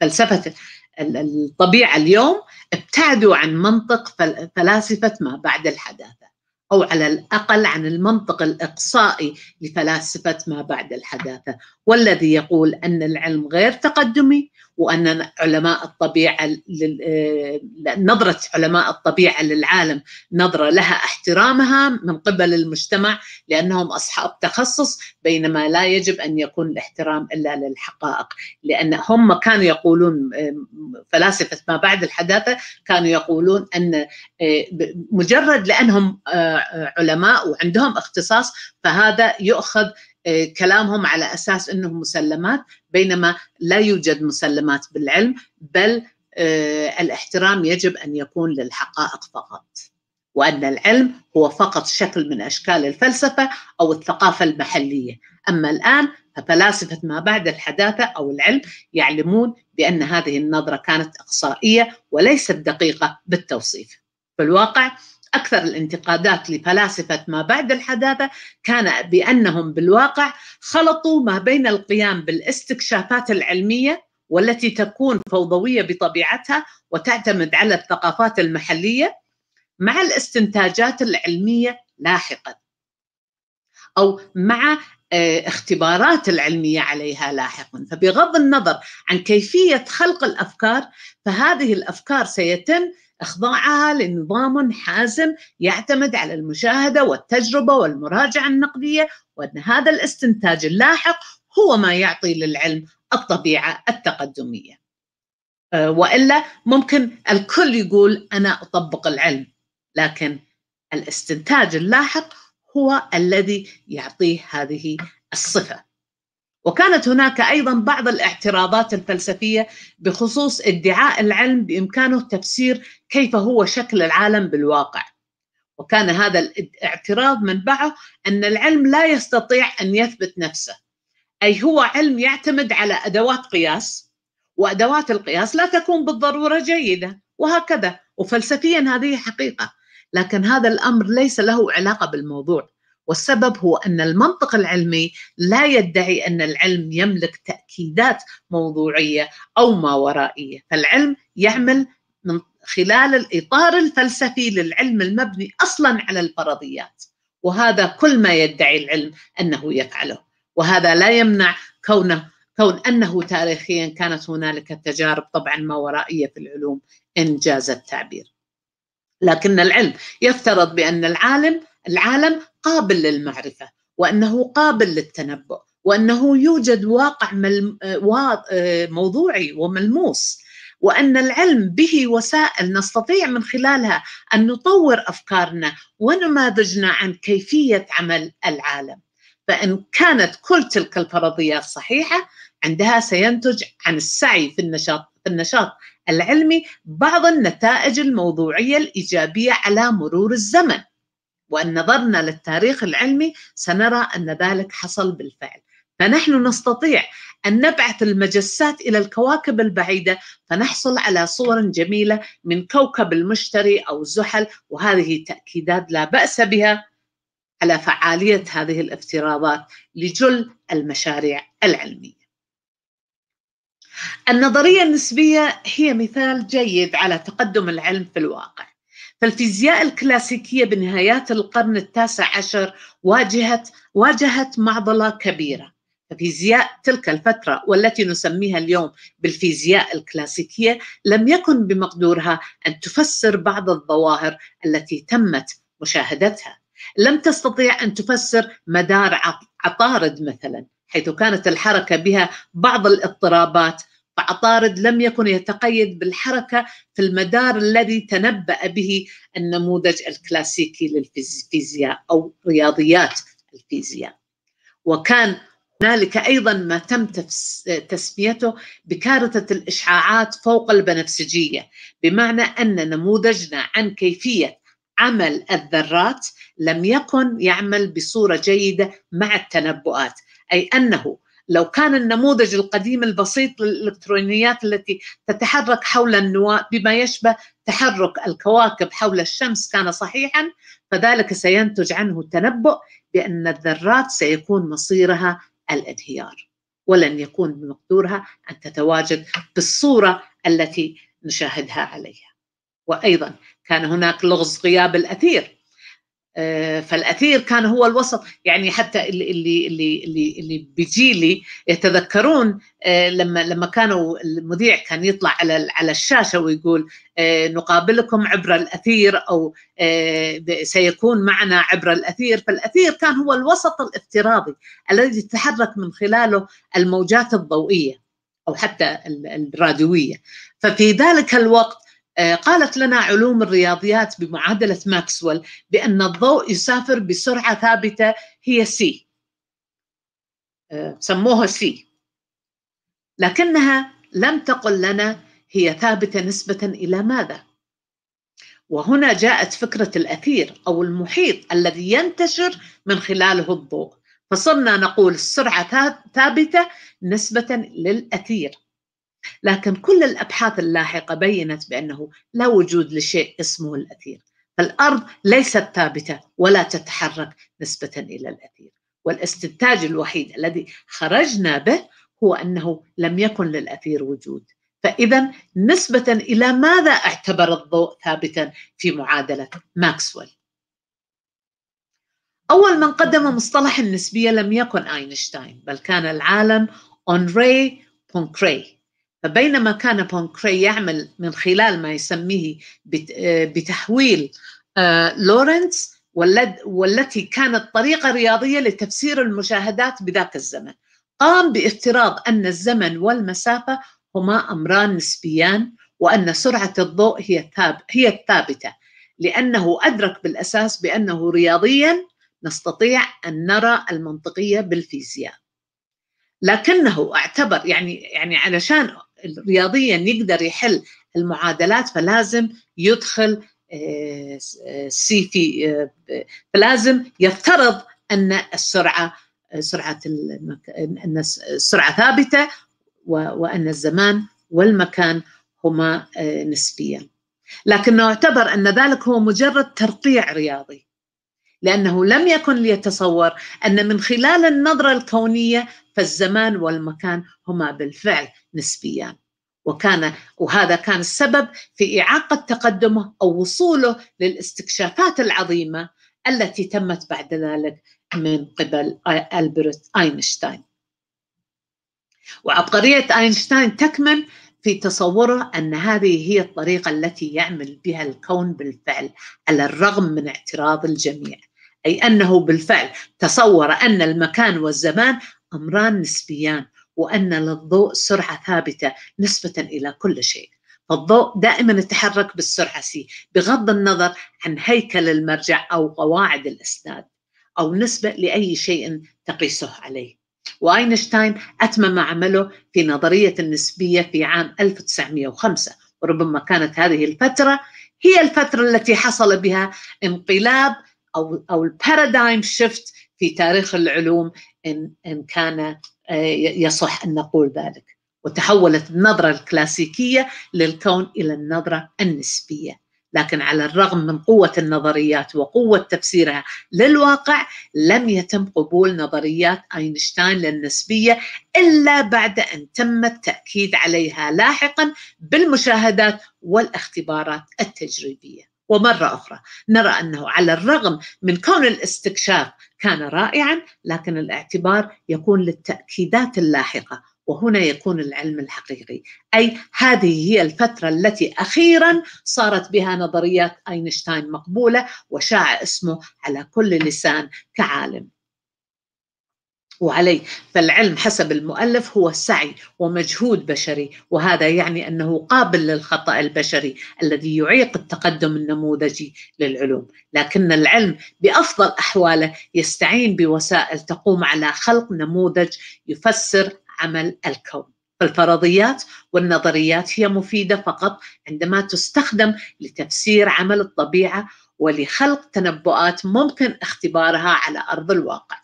S1: فلسفه الطبيعه اليوم ابتعدوا عن منطق فلاسفه ما بعد الحداثه او على الاقل عن المنطق الاقصائي لفلاسفه ما بعد الحداثه والذي يقول ان العلم غير تقدمي وان علماء الطبيعه آه، نظره علماء الطبيعه للعالم نظره لها احترامها من قبل المجتمع لانهم اصحاب تخصص بينما لا يجب ان يكون الاحترام الا للحقائق لان هم كانوا يقولون آه، فلاسفه ما بعد الحداثه كانوا يقولون ان آه، مجرد لانهم علماء وعندهم اختصاص فهذا يؤخذ آه، كلامهم على اساس انهم مسلمات بينما لا يوجد مسلمات بالعلم بل آه، الاحترام يجب ان يكون للحقائق فقط وان العلم هو فقط شكل من اشكال الفلسفه او الثقافه المحليه، اما الان ففلاسفه ما بعد الحداثه او العلم يعلمون بان هذه النظره كانت اقصائيه وليست دقيقه بالتوصيف. في الواقع أكثر الانتقادات لفلاسفة ما بعد الحداثة كان بأنهم بالواقع خلطوا ما بين القيام بالاستكشافات العلمية والتي تكون فوضوية بطبيعتها وتعتمد على الثقافات المحلية مع الاستنتاجات العلمية لاحقا أو مع آه، اختبارات العلمية عليها لاحقا فبغض النظر عن كيفية خلق الأفكار فهذه الأفكار سيتم إخضاعها لنظام حازم يعتمد على المشاهدة والتجربة والمراجعة النقدية وأن هذا الاستنتاج اللاحق هو ما يعطي للعلم الطبيعة التقدمية آه، وإلا ممكن الكل يقول أنا أطبق العلم لكن الاستنتاج اللاحق هو الذي يعطيه هذه الصفه وكانت هناك ايضا بعض الاعتراضات الفلسفيه بخصوص ادعاء العلم بامكانه تفسير كيف هو شكل العالم بالواقع. وكان هذا الاعتراض منبعه ان العلم لا يستطيع ان يثبت نفسه. اي هو علم يعتمد على ادوات قياس وادوات القياس لا تكون بالضروره جيده وهكذا وفلسفيا هذه حقيقه لكن هذا الامر ليس له علاقه بالموضوع. والسبب هو أن المنطق العلمي لا يدعي أن العلم يملك تأكيدات موضوعية أو ما ورائية فالعلم يعمل من خلال الإطار الفلسفي للعلم المبني أصلا على الفرضيات وهذا كل ما يدعي العلم أنه يفعله وهذا لا يمنع كونه كون أنه تاريخيا كانت هنالك تجارب طبعا ما ورائية في العلوم إنجاز التعبير لكن العلم يفترض بأن العالم العالم قابل للمعرفه وانه قابل للتنبؤ وانه يوجد واقع آه، موضوعي وملموس وان العلم به وسائل نستطيع من خلالها ان نطور افكارنا ونماذجنا عن كيفيه عمل العالم فان كانت كل تلك الفرضيات صحيحه عندها سينتج عن السعي في النشاط في النشاط العلمي بعض النتائج الموضوعيه الايجابيه على مرور الزمن وان نظرنا للتاريخ العلمي سنرى ان ذلك حصل بالفعل فنحن نستطيع ان نبعث المجسات الى الكواكب البعيده فنحصل على صور جميله من كوكب المشتري او زحل وهذه تاكيدات لا باس بها على فعاليه هذه الافتراضات لجل المشاريع العلميه النظرية النسبية هي مثال جيد على تقدم العلم في الواقع فالفيزياء الكلاسيكية بنهايات القرن التاسع عشر واجهت واجهت معضلة كبيرة فيزياء تلك الفترة والتي نسميها اليوم بالفيزياء الكلاسيكية لم يكن بمقدورها أن تفسر بعض الظواهر التي تمت مشاهدتها لم تستطيع أن تفسر مدار عطارد مثلا حيث كانت الحركة بها بعض الاضطرابات فعطارد لم يكن يتقيد بالحركة في المدار الذي تنبأ به النموذج الكلاسيكي للفيزياء أو رياضيات الفيزياء وكان هنالك أيضا ما تم تسميته بكارثة الإشعاعات فوق البنفسجية بمعنى أن نموذجنا عن كيفية عمل الذرات لم يكن يعمل بصورة جيدة مع التنبؤات أي أنه لو كان النموذج القديم البسيط للإلكترونيات التي تتحرك حول النواة بما يشبه تحرك الكواكب حول الشمس كان صحيحا فذلك سينتج عنه التنبؤ بأن الذرات سيكون مصيرها الانهيار ولن يكون بمقدورها أن تتواجد بالصورة التي نشاهدها عليها وأيضا كان هناك لغز غياب الأثير آه، فالاثير كان هو الوسط يعني حتى اللي اللي اللي اللي بجيلي يتذكرون آه، لما لما كانوا المذيع كان يطلع على على الشاشه ويقول آه، نقابلكم عبر الاثير او سيكون معنا عبر الاثير فالاثير كان هو الوسط الافتراضي الذي تتحرك من خلاله الموجات الضوئيه او حتى الراديويه ففي ذلك الوقت آه، قالت لنا علوم الرياضيات بمعادلة ماكسويل بأن الضوء يسافر بسرعة ثابتة هي سي آه، سموها سي لكنها لم تقل لنا هي ثابتة نسبة إلى ماذا وهنا جاءت فكرة الأثير أو المحيط الذي ينتشر من خلاله الضوء فصرنا نقول السرعة ثابتة نسبة للأثير لكن كل الابحاث اللاحقه بينت بانه لا وجود لشيء اسمه الاثير فالارض ليست ثابته ولا تتحرك نسبه الى الاثير والاستنتاج الوحيد الذي خرجنا به هو انه لم يكن للاثير وجود فاذا نسبه الى ماذا اعتبر الضوء ثابتا في معادله ماكسويل اول من قدم مصطلح النسبيه لم يكن اينشتاين بل كان العالم اونري بونكري فبينما كان بونكري يعمل من خلال ما يسميه آه، بتحويل آه، لورنس والتي كانت طريقة رياضية لتفسير المشاهدات بذاك الزمن قام بافتراض أن الزمن والمسافة هما أمران نسبيان وأن سرعة الضوء هي, هي الثابتة لأنه أدرك بالأساس بأنه رياضيا نستطيع أن نرى المنطقية بالفيزياء لكنه اعتبر يعني يعني علشان رياضيا يقدر يحل المعادلات فلازم يدخل آه، سي في آه، آه، فلازم يفترض ان السرعه سرعه ان السرعه ثابته وان الزمان والمكان هما نسبيا لكنه اعتبر ان ذلك هو مجرد ترقيع رياضي لانه لم يكن ليتصور ان من خلال النظره الكونيه فالزمان والمكان هما بالفعل نسبيان وكان وهذا كان السبب في إعاقة تقدمه أو وصوله للاستكشافات العظيمة التي تمت بعد ذلك من قبل ألبرت أينشتاين وعبقرية أينشتاين تكمن في تصوره أن هذه هي الطريقة التي يعمل بها الكون بالفعل على الرغم من اعتراض الجميع أي أنه بالفعل تصور أن المكان والزمان أمران نسبيان وأن للضوء سرعة ثابتة نسبة إلى كل شيء فالضوء دائما يتحرك بالسرعة سي بغض النظر عن هيكل المرجع أو قواعد الأسناد أو نسبة لأي شيء تقيسه عليه وأينشتاين أتمم عمله في نظرية النسبية في عام 1905 وربما كانت هذه الفترة هي الفترة التي حصل بها انقلاب أو أو البارادايم شيفت في تاريخ العلوم إن, إن كان آه، يصح أن نقول ذلك وتحولت النظرة الكلاسيكية للكون إلى النظرة النسبية لكن على الرغم من قوة النظريات وقوة تفسيرها للواقع لم يتم قبول نظريات أينشتاين للنسبية إلا بعد أن تم التأكيد عليها لاحقا بالمشاهدات والاختبارات التجريبية ومرة أخرى نرى أنه على الرغم من كون الاستكشاف كان رائعا لكن الاعتبار يكون للتأكيدات اللاحقة وهنا يكون العلم الحقيقي أي هذه هي الفترة التي أخيرا صارت بها نظريات أينشتاين مقبولة وشاع اسمه على كل لسان كعالم وعليه فالعلم حسب المؤلف هو سعي ومجهود بشري وهذا يعني انه قابل للخطا البشري الذي يعيق التقدم النموذجي للعلوم لكن العلم بافضل احواله يستعين بوسائل تقوم على خلق نموذج يفسر عمل الكون فالفرضيات والنظريات هي مفيده فقط عندما تستخدم لتفسير عمل الطبيعه ولخلق تنبؤات ممكن اختبارها على ارض الواقع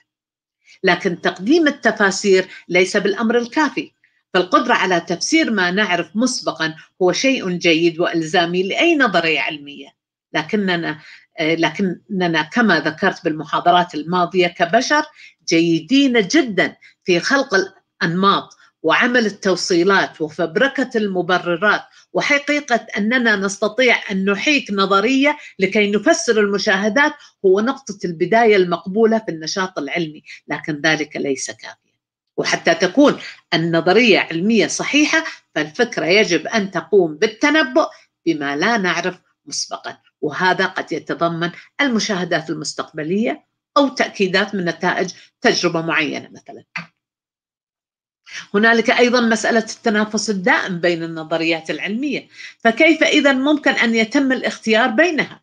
S1: لكن تقديم التفاسير ليس بالامر الكافي فالقدره على تفسير ما نعرف مسبقا هو شيء جيد والزامي لاي نظريه علميه لكننا آه، لكننا كما ذكرت بالمحاضرات الماضيه كبشر جيدين جدا في خلق الانماط وعمل التوصيلات وفبركه المبررات وحقيقة أننا نستطيع أن نحيك نظرية لكي نفسر المشاهدات هو نقطة البداية المقبولة في النشاط العلمي لكن ذلك ليس كافيا وحتى تكون النظرية علمية صحيحة فالفكرة يجب أن تقوم بالتنبؤ بما لا نعرف مسبقا وهذا قد يتضمن المشاهدات المستقبلية أو تأكيدات من نتائج تجربة معينة مثلا هنالك ايضا مساله التنافس الدائم بين النظريات العلميه فكيف اذا ممكن ان يتم الاختيار بينها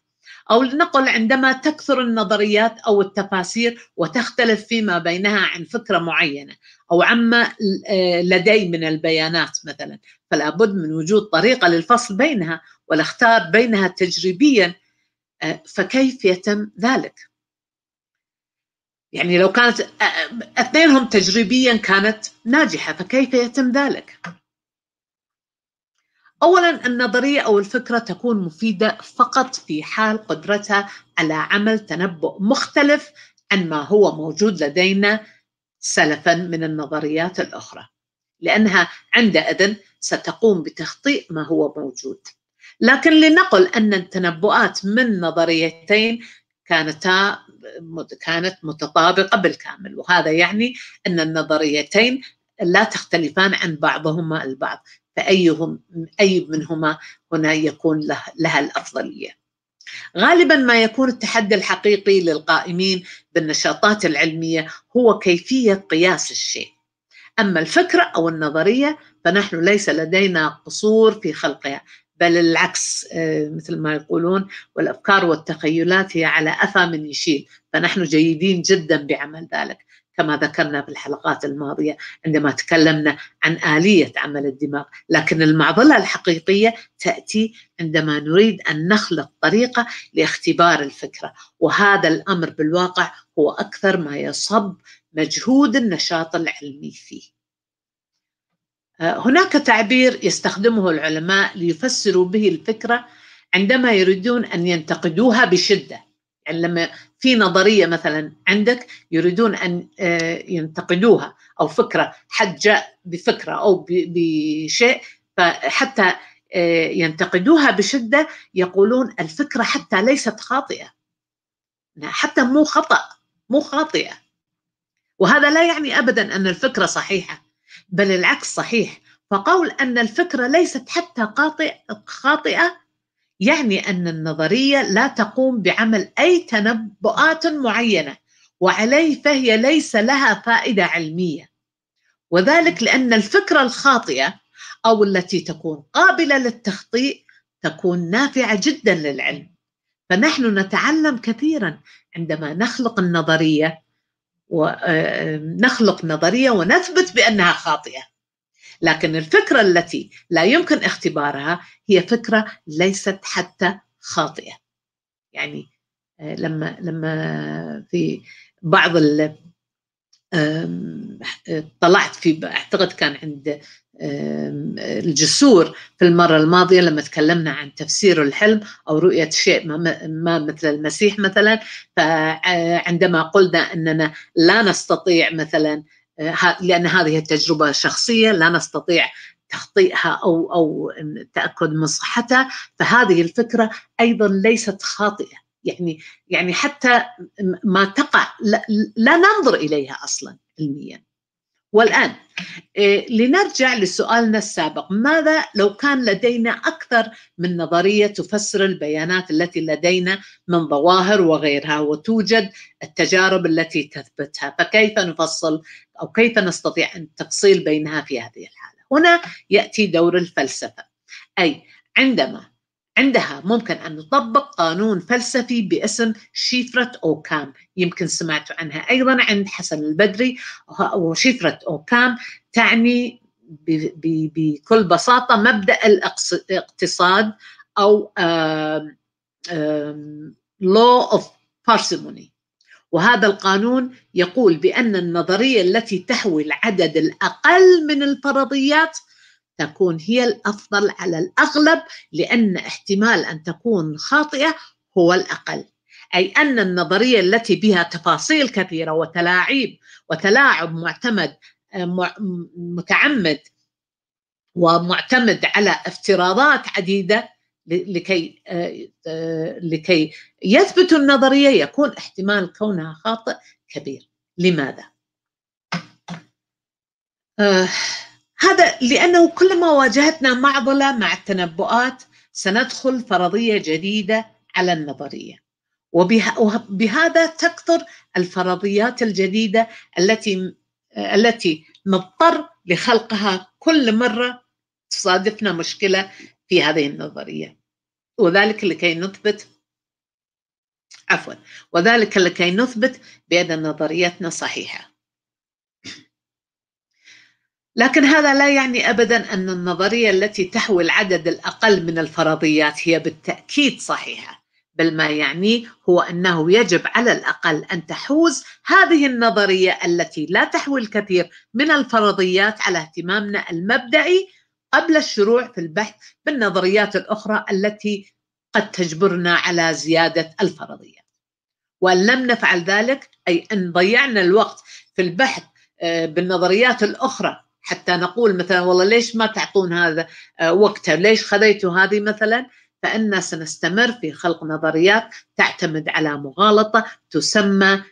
S1: او لنقل عندما تكثر النظريات او التفاسير وتختلف فيما بينها عن فكره معينه او عما لدي من البيانات مثلا فلا بد من وجود طريقه للفصل بينها والاختار بينها تجريبيا فكيف يتم ذلك يعني لو كانت اثنينهم تجريبيا كانت ناجحة فكيف يتم ذلك؟ أولا النظرية أو الفكرة تكون مفيدة فقط في حال قدرتها على عمل تنبؤ مختلف عن ما هو موجود لدينا سلفا من النظريات الأخرى لأنها عندئذ ستقوم بتخطيء ما هو موجود لكن لنقل أن التنبؤات من نظريتين كانتا كانت متطابقه بالكامل وهذا يعني ان النظريتين لا تختلفان عن بعضهما البعض فأيهم أي منهما هنا يكون له لها الأفضلية غالبا ما يكون التحدي الحقيقي للقائمين بالنشاطات العلمية هو كيفية قياس الشيء أما الفكرة أو النظرية فنحن ليس لدينا قصور في خلقها بل العكس آه، مثل ما يقولون والأفكار والتخيلات هي على أثى من يشيل فنحن جيدين جدا بعمل ذلك كما ذكرنا في الحلقات الماضية عندما تكلمنا عن آلية عمل الدماغ لكن المعضلة الحقيقية تأتي عندما نريد أن نخلق طريقة لاختبار الفكرة وهذا الأمر بالواقع هو أكثر ما يصب مجهود النشاط العلمي فيه هناك تعبير يستخدمه العلماء ليفسروا به الفكره عندما يريدون ان ينتقدوها بشده يعني لما في نظريه مثلا عندك يريدون ان آه، ينتقدوها او فكره حد جاء بفكره او بشيء فحتى آه، ينتقدوها بشده يقولون الفكره حتى ليست خاطئه حتى مو خطا مو خاطئه وهذا لا يعني ابدا ان الفكره صحيحه بل العكس صحيح فقول أن الفكرة ليست حتى خاطئة يعني أن النظرية لا تقوم بعمل أي تنبؤات معينة وعليه فهي ليس لها فائدة علمية وذلك لأن الفكرة الخاطئة أو التي تكون قابلة للتخطيء تكون نافعة جدا للعلم فنحن نتعلم كثيرا عندما نخلق النظرية ونخلق آه، نظريه ونثبت بانها خاطئه لكن الفكره التي لا يمكن اختبارها هي فكره ليست حتى خاطئه يعني آه، لما لما في بعض طلعت في اعتقد كان عند الجسور في المرة الماضية لما تكلمنا عن تفسير الحلم أو رؤية شيء ما مثل المسيح مثلا فعندما قلنا أننا لا نستطيع مثلا آه، لأن هذه التجربة شخصية لا نستطيع تخطيئها أو أو التأكد من صحتها فهذه الفكرة أيضا ليست خاطئة يعني يعني حتى ما تقع لا, لا ننظر إليها أصلا علميا والآن آه، لنرجع لسؤالنا السابق ماذا لو كان لدينا أكثر من نظرية تفسر البيانات التي لدينا من ظواهر وغيرها وتوجد التجارب التي تثبتها فكيف نفصل أو كيف نستطيع أن تفصيل بينها في هذه الحالة هنا يأتي دور الفلسفة أي عندما عندها ممكن أن نطبق قانون فلسفي باسم شفرة أوكام يمكن سمعتوا عنها أيضا عند حسن البدري وشفرة أوكام تعني بكل بساطة مبدأ الاقتصاد أو law of parsimony وهذا القانون يقول بأن النظرية التي تحوي العدد الأقل من الفرضيات تكون هي الافضل على الاغلب لان احتمال ان تكون خاطئه هو الاقل اي ان النظريه التي بها تفاصيل كثيره وتلاعيب وتلاعب معتمد آه، متعمد ومعتمد على افتراضات عديده لكي آه، آه، لكي يثبت النظريه يكون احتمال كونها خاطئ كبير لماذا؟ هذا لأنه كلما واجهتنا معضلة مع التنبؤات سندخل فرضية جديدة على النظرية وبهذا تكثر الفرضيات الجديدة التي التي نضطر لخلقها كل مرة تصادفنا مشكلة في هذه النظرية وذلك لكي نثبت عفوا وذلك لكي نثبت بأن نظريتنا صحيحة لكن هذا لا يعني ابدا ان النظريه التي تحوي العدد الاقل من الفرضيات هي بالتاكيد صحيحه بل ما يعنيه هو انه يجب على الاقل ان تحوز هذه النظريه التي لا تحوي الكثير من الفرضيات على اهتمامنا المبدئي قبل الشروع في البحث بالنظريات الاخرى التي قد تجبرنا على زياده الفرضيات. وان لم نفعل ذلك اي ان ضيعنا الوقت في البحث آه، بالنظريات الاخرى حتى نقول مثلا والله ليش ما تعطون هذا آه، وقته ليش خذيتوا هذه مثلا فإننا سنستمر في خلق نظريات تعتمد على مغالطة تسمى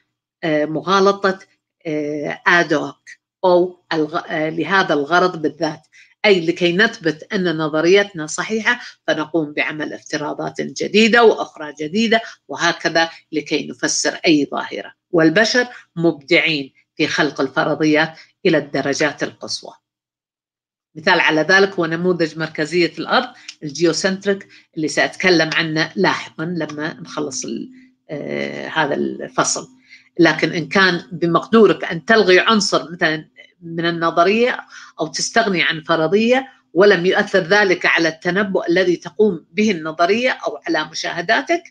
S1: آه، مغالطة آدوك آه، أو لهذا الغرض بالذات أي لكي نثبت أن نظريتنا صحيحة فنقوم بعمل افتراضات جديدة وأخرى جديدة وهكذا لكي نفسر أي ظاهرة والبشر مبدعين في خلق الفرضيات إلى الدرجات القصوى مثال على ذلك هو نموذج مركزية الأرض الجيوسنتريك اللي سأتكلم عنه لاحقا لما نخلص آه، هذا الفصل لكن إن كان بمقدورك أن تلغي عنصر مثلا من النظرية أو تستغني عن فرضية ولم يؤثر ذلك على التنبؤ الذي تقوم به النظرية أو على مشاهداتك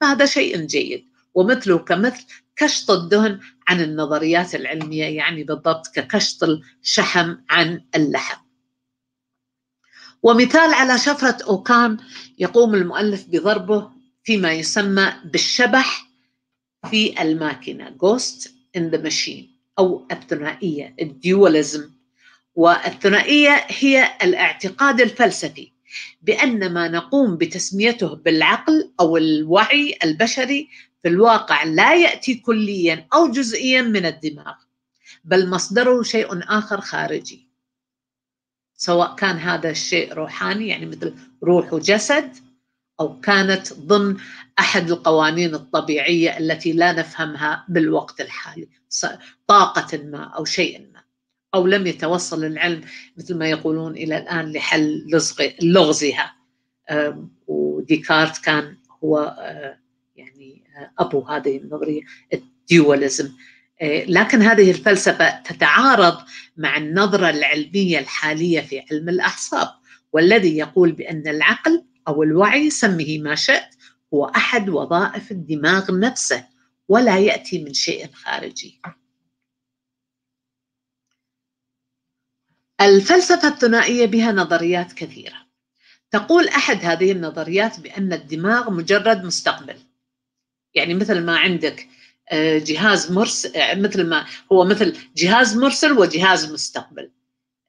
S1: فهذا شيء جيد ومثله كمثل كشط الدهن عن النظريات العلمية يعني بالضبط ككشط الشحم عن اللحم ومثال على شفرة أوكان يقوم المؤلف بضربه فيما يسمى بالشبح في الماكينة Ghost in the Machine أو الثنائية الديوليزم والثنائية هي الاعتقاد الفلسفي بأن ما نقوم بتسميته بالعقل أو الوعي البشري في الواقع لا ياتي كليا او جزئيا من الدماغ بل مصدره شيء اخر خارجي سواء كان هذا الشيء روحاني يعني مثل روح وجسد او كانت ضمن احد القوانين الطبيعيه التي لا نفهمها بالوقت الحالي طاقه ما او شيء ما او لم يتوصل العلم مثل ما يقولون الى الان لحل لغزها وديكارت كان هو آه، أبو هذه النظرية الديوليزم آه، لكن هذه الفلسفة تتعارض مع النظرة العلمية الحالية في علم الأعصاب والذي يقول بأن العقل أو الوعي سمه ما شئت هو أحد وظائف الدماغ نفسه ولا يأتي من شيء خارجي الفلسفة الثنائية بها نظريات كثيرة تقول أحد هذه النظريات بأن الدماغ مجرد مستقبل يعني مثل ما عندك آه، جهاز مرسل آه، مثل ما هو مثل جهاز مرسل وجهاز مستقبل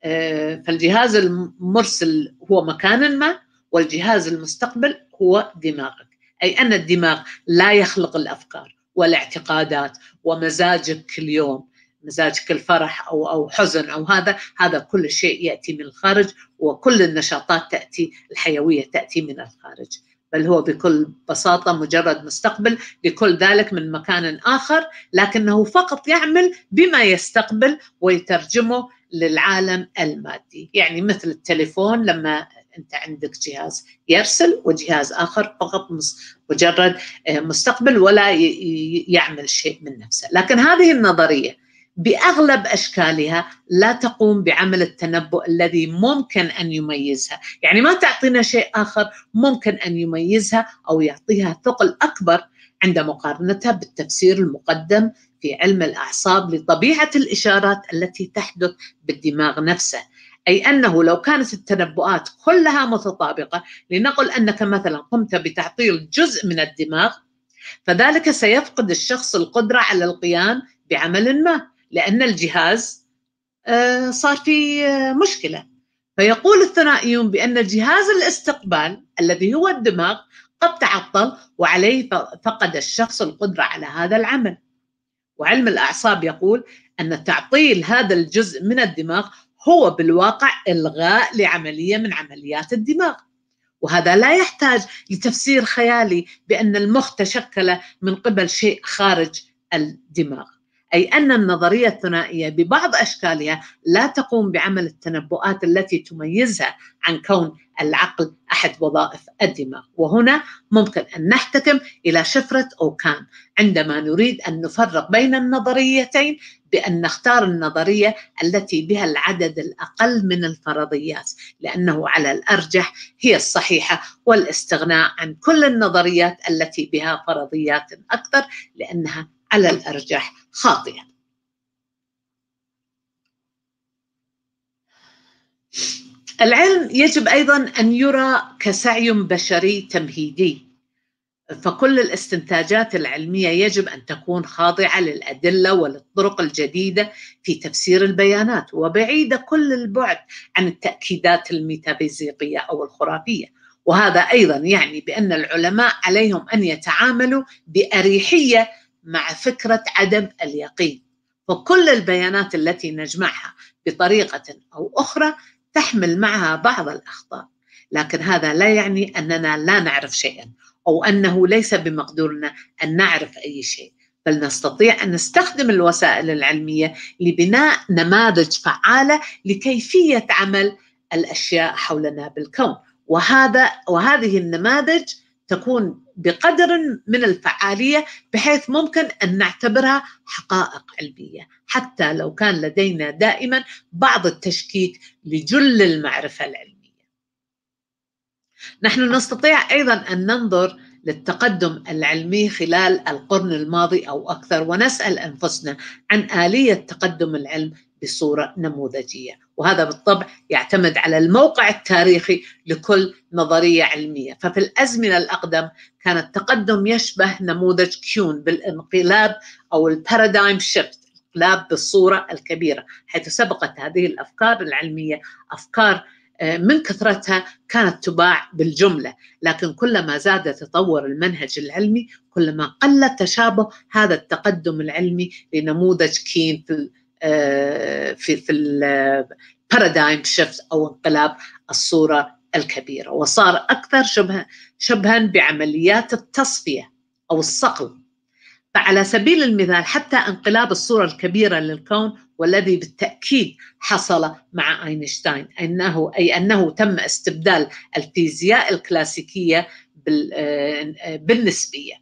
S1: آه، فالجهاز المرسل هو مكان ما والجهاز المستقبل هو دماغك أي أن الدماغ لا يخلق الأفكار والاعتقادات ومزاجك اليوم مزاجك الفرح أو أو حزن أو هذا هذا كل شيء يأتي من الخارج وكل النشاطات تأتي الحيوية تأتي من الخارج بل هو بكل بساطة مجرد مستقبل لكل ذلك من مكان آخر لكنه فقط يعمل بما يستقبل ويترجمه للعالم المادي يعني مثل التليفون لما أنت عندك جهاز يرسل وجهاز آخر فقط مجرد آه، مستقبل ولا يعمل شيء من نفسه لكن هذه النظرية باغلب اشكالها لا تقوم بعمل التنبؤ الذي ممكن ان يميزها، يعني ما تعطينا شيء اخر ممكن ان يميزها او يعطيها ثقل اكبر عند مقارنتها بالتفسير المقدم في علم الاعصاب لطبيعه الاشارات التي تحدث بالدماغ نفسه. أي أنه لو كانت التنبؤات كلها متطابقة لنقل أنك مثلا قمت بتعطيل جزء من الدماغ فذلك سيفقد الشخص القدرة على القيام بعمل ما لأن الجهاز آه، صار في آه، مشكلة فيقول الثنائيون بأن جهاز الاستقبال الذي هو الدماغ قد تعطل وعليه فقد الشخص القدرة على هذا العمل وعلم الأعصاب يقول أن تعطيل هذا الجزء من الدماغ هو بالواقع إلغاء لعملية من عمليات الدماغ وهذا لا يحتاج لتفسير خيالي بأن المخ تشكل من قبل شيء خارج الدماغ أي أن النظرية الثنائية ببعض أشكالها لا تقوم بعمل التنبؤات التي تميزها عن كون العقل أحد وظائف الدماغ وهنا ممكن أن نحتكم إلى شفرة أوكان عندما نريد أن نفرق بين النظريتين بأن نختار النظرية التي بها العدد الأقل من الفرضيات لأنه على الأرجح هي الصحيحة والاستغناء عن كل النظريات التي بها فرضيات أكثر لأنها على الأرجح خاطئة العلم يجب أيضا أن يرى كسعي بشري تمهيدي فكل الاستنتاجات العلمية يجب أن تكون خاضعة للأدلة وللطرق الجديدة في تفسير البيانات وبعيدة كل البعد عن التأكيدات الميتافيزيقية أو الخرافية وهذا أيضا يعني بأن العلماء عليهم أن يتعاملوا بأريحية مع فكره عدم اليقين وكل البيانات التي نجمعها بطريقه او اخرى تحمل معها بعض الاخطاء لكن هذا لا يعني اننا لا نعرف شيئا او انه ليس بمقدورنا ان نعرف اي شيء بل نستطيع ان نستخدم الوسائل العلميه لبناء نماذج فعاله لكيفيه عمل الاشياء حولنا بالكون وهذا وهذه النماذج تكون بقدر من الفعاليه بحيث ممكن ان نعتبرها حقائق علميه حتى لو كان لدينا دائما بعض التشكيك لجل المعرفه العلميه. نحن نستطيع ايضا ان ننظر للتقدم العلمي خلال القرن الماضي او اكثر ونسال انفسنا عن اليه تقدم العلم بصوره نموذجيه، وهذا بالطبع يعتمد على الموقع التاريخي لكل نظريه علميه، ففي الازمنه الاقدم كان التقدم يشبه نموذج كيون بالانقلاب او البارادايم شيفت، انقلاب بالصوره الكبيره، حيث سبقت هذه الافكار العلميه افكار آه، من كثرتها كانت تباع بالجملة لكن كلما زاد تطور المنهج العلمي كلما قل تشابه هذا التقدم العلمي لنموذج كين في آه، في في البارادايم شيفت او انقلاب الصوره الكبيره وصار اكثر شبه شبها بعمليات التصفيه او الصقل فعلى سبيل المثال حتى انقلاب الصوره الكبيره للكون والذي بالتاكيد حصل مع اينشتاين انه اي انه تم استبدال الفيزياء الكلاسيكيه آه، بالنسبيه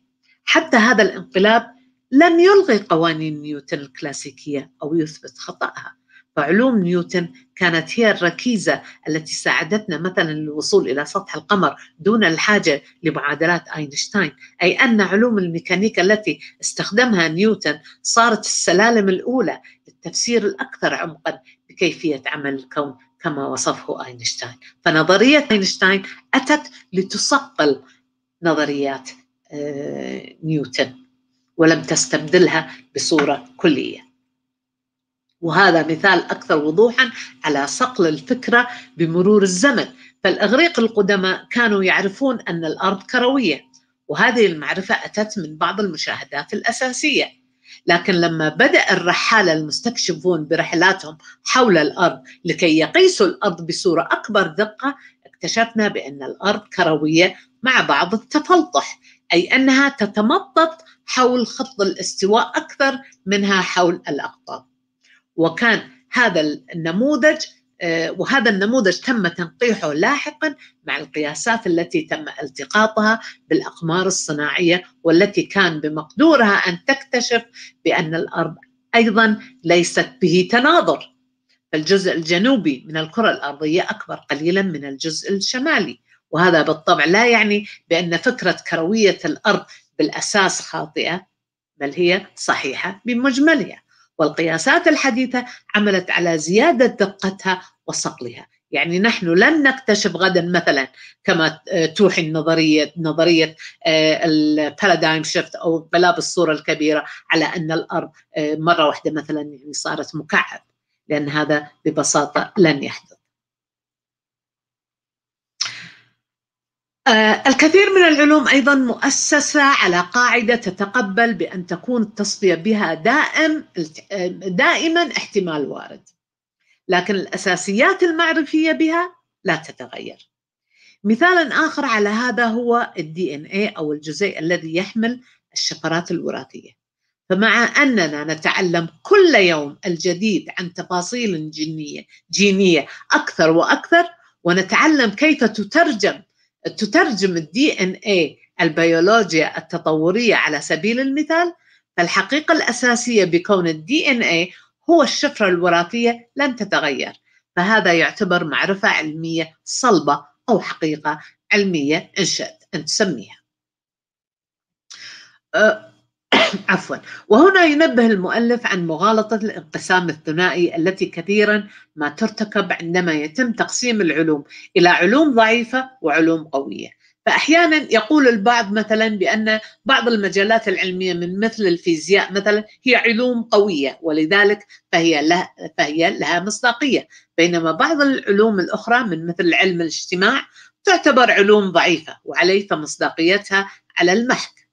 S1: حتى هذا الانقلاب لم يلغي قوانين نيوتن الكلاسيكية أو يثبت خطأها فعلوم نيوتن كانت هي الركيزة التي ساعدتنا مثلا للوصول إلى سطح القمر دون الحاجة لمعادلات أينشتاين أي أن علوم الميكانيكا التي استخدمها نيوتن صارت السلالم الأولى للتفسير الأكثر عمقا بكيفية عمل الكون كما وصفه أينشتاين فنظرية أينشتاين أتت لتصقل نظريات آه، نيوتن ولم تستبدلها بصورة كلية وهذا مثال أكثر وضوحا على صقل الفكرة بمرور الزمن فالأغريق القدماء كانوا يعرفون أن الأرض كروية وهذه المعرفة أتت من بعض المشاهدات الأساسية لكن لما بدأ الرحالة المستكشفون برحلاتهم حول الأرض لكي يقيسوا الأرض بصورة أكبر دقة اكتشفنا بأن الأرض كروية مع بعض التفلطح أي أنها تتمطط حول خط الاستواء أكثر منها حول الأقطاب وكان هذا النموذج آه، وهذا النموذج تم تنقيحه لاحقا مع القياسات التي تم التقاطها بالاقمار الصناعيه والتي كان بمقدورها ان تكتشف بان الارض ايضا ليست به تناظر فالجزء الجنوبي من الكره الارضيه اكبر قليلا من الجزء الشمالي وهذا بالطبع لا يعني بأن فكرة كروية الأرض بالأساس خاطئة بل هي صحيحة بمجملها والقياسات الحديثة عملت على زيادة دقتها وصقلها يعني نحن لن نكتشف غدا مثلا كما آه، توحي النظريه نظرية آه، البارادايم شيفت أو بلاب الصوره الكبيرة على أن الأرض آه، مرة واحدة مثلا يعني صارت مكعب لأن هذا ببساطة لن يحدث آه، الكثير من العلوم ايضا مؤسسه على قاعده تتقبل بان تكون التصفيه بها دائم دائما احتمال وارد. لكن الاساسيات المعرفيه بها لا تتغير. مثالا اخر على هذا هو الدي ان اي او الجزيء الذي يحمل الشفرات الوراثيه. فمع اننا نتعلم كل يوم الجديد عن تفاصيل جينيه جينيه اكثر واكثر ونتعلم كيف تترجم تترجم الدي ان اي البيولوجيا التطوريه على سبيل المثال فالحقيقه الاساسيه بكون الدي ان اي هو الشفره الوراثيه لن تتغير فهذا يعتبر معرفه علميه صلبه او حقيقه علميه انشات ان تسميها. أه، عفوا وهنا ينبه المؤلف عن مغالطة الانقسام الثنائي التي كثيرا ما ترتكب عندما يتم تقسيم العلوم إلى علوم ضعيفة وعلوم قوية فأحيانا يقول البعض مثلا بأن بعض المجالات العلمية من مثل الفيزياء مثلا هي علوم قوية ولذلك فهي لها, فهي لها مصداقية بينما بعض العلوم الأخرى من مثل علم الاجتماع تعتبر علوم ضعيفة وعليه فمصداقيتها على المحك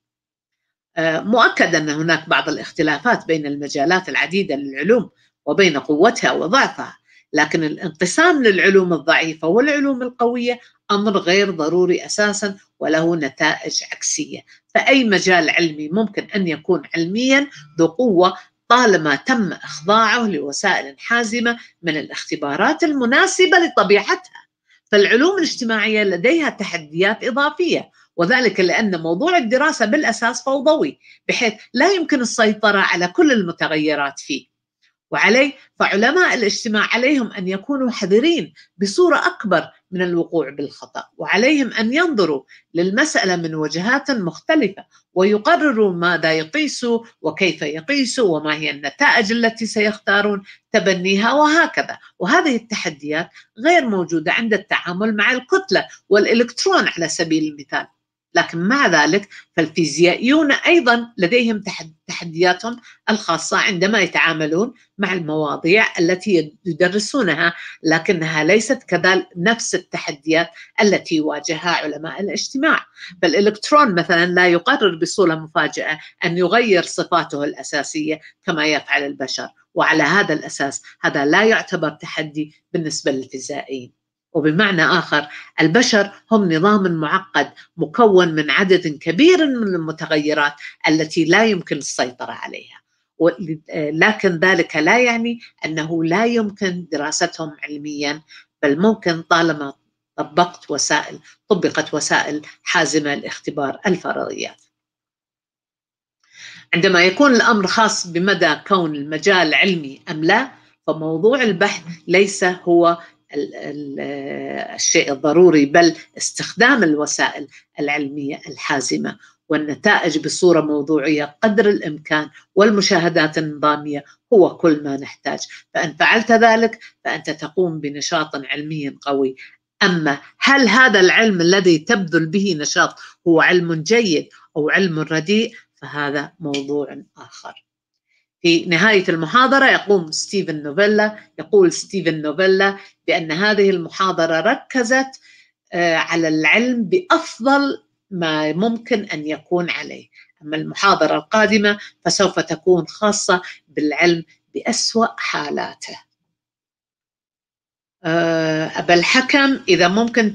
S1: آه، مؤكد أن هناك بعض الاختلافات بين المجالات العديدة للعلوم وبين قوتها وضعفها لكن الانقسام للعلوم الضعيفة والعلوم القوية أمر غير ضروري أساسا وله نتائج عكسية فأي مجال علمي ممكن أن يكون علميا ذو قوة طالما تم إخضاعه لوسائل حازمة من الاختبارات المناسبة لطبيعتها فالعلوم الاجتماعية لديها تحديات إضافية وذلك لأن موضوع الدراسة بالأساس فوضوي بحيث لا يمكن السيطرة على كل المتغيرات فيه وعليه فعلماء الاجتماع عليهم ان يكونوا حذرين بصوره اكبر من الوقوع بالخطا، وعليهم ان ينظروا للمساله من وجهات مختلفه ويقرروا ماذا يقيسوا وكيف يقيسوا وما هي النتائج التي سيختارون تبنيها وهكذا، وهذه التحديات غير موجوده عند التعامل مع الكتله والالكترون على سبيل المثال. لكن مع ذلك فالفيزيائيون أيضا لديهم تحدياتهم الخاصة عندما يتعاملون مع المواضيع التي يدرسونها لكنها ليست كذلك نفس التحديات التي يواجهها علماء الاجتماع فالإلكترون مثلا لا يقرر بصورة مفاجئة أن يغير صفاته الأساسية كما يفعل البشر وعلى هذا الأساس هذا لا يعتبر تحدي بالنسبة للفيزيائيين وبمعنى آخر البشر هم نظام معقد مكون من عدد كبير من المتغيرات التي لا يمكن السيطرة عليها لكن ذلك لا يعني أنه لا يمكن دراستهم علميا بل ممكن طالما طبقت وسائل طبقت وسائل حازمة لاختبار الفرضيات عندما يكون الأمر خاص بمدى كون المجال علمي أم لا فموضوع البحث ليس هو الشيء الضروري بل استخدام الوسائل العلميه الحازمه والنتائج بصوره موضوعيه قدر الامكان والمشاهدات النظاميه هو كل ما نحتاج، فان فعلت ذلك فانت تقوم بنشاط علمي قوي. اما هل هذا العلم الذي تبذل به نشاط هو علم جيد او علم رديء؟ فهذا موضوع اخر. في نهاية المحاضرة يقوم ستيفن نوفيلا يقول ستيفن نوفيلا بأن هذه المحاضرة ركزت آه، على العلم بأفضل ما ممكن أن يكون عليه أما المحاضرة القادمة فسوف تكون خاصة بالعلم بأسوأ حالاته آه، أبا الحكم إذا ممكن